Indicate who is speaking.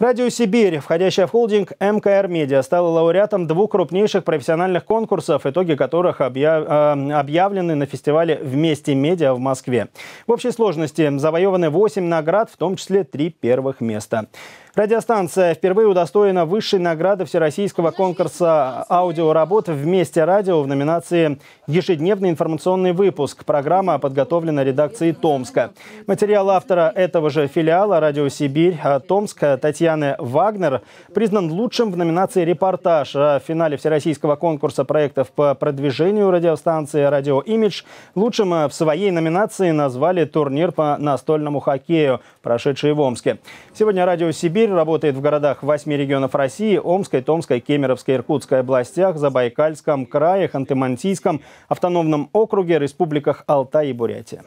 Speaker 1: Радио «Сибирь», входящая в холдинг МКР «Медиа», стала лауреатом двух крупнейших профессиональных конкурсов, итоги которых э, объявлены на фестивале «Вместе медиа» в Москве. В общей сложности завоеваны 8 наград, в том числе три первых места. Радиостанция впервые удостоена высшей награды Всероссийского конкурса аудиоработ «Вместе радио» в номинации «Ежедневный информационный выпуск». Программа подготовлена редакцией Томска. Материал автора этого же филиала «Радио Сибирь» Томска Татьяны Вагнер признан лучшим в номинации «Репортаж». А в финале Всероссийского конкурса проектов по продвижению радиостанции «Радио Имидж» лучшим в своей номинации назвали турнир по настольному хоккею, прошедший в Омске. Сегодня «Радио Сибирь» Теперь работает в городах восьми регионов России – Омской, Томской, Кемеровской, Иркутской областях, Забайкальском крае, Ханты-Мансийском, автономном округе, республиках Алтай и Бурятия.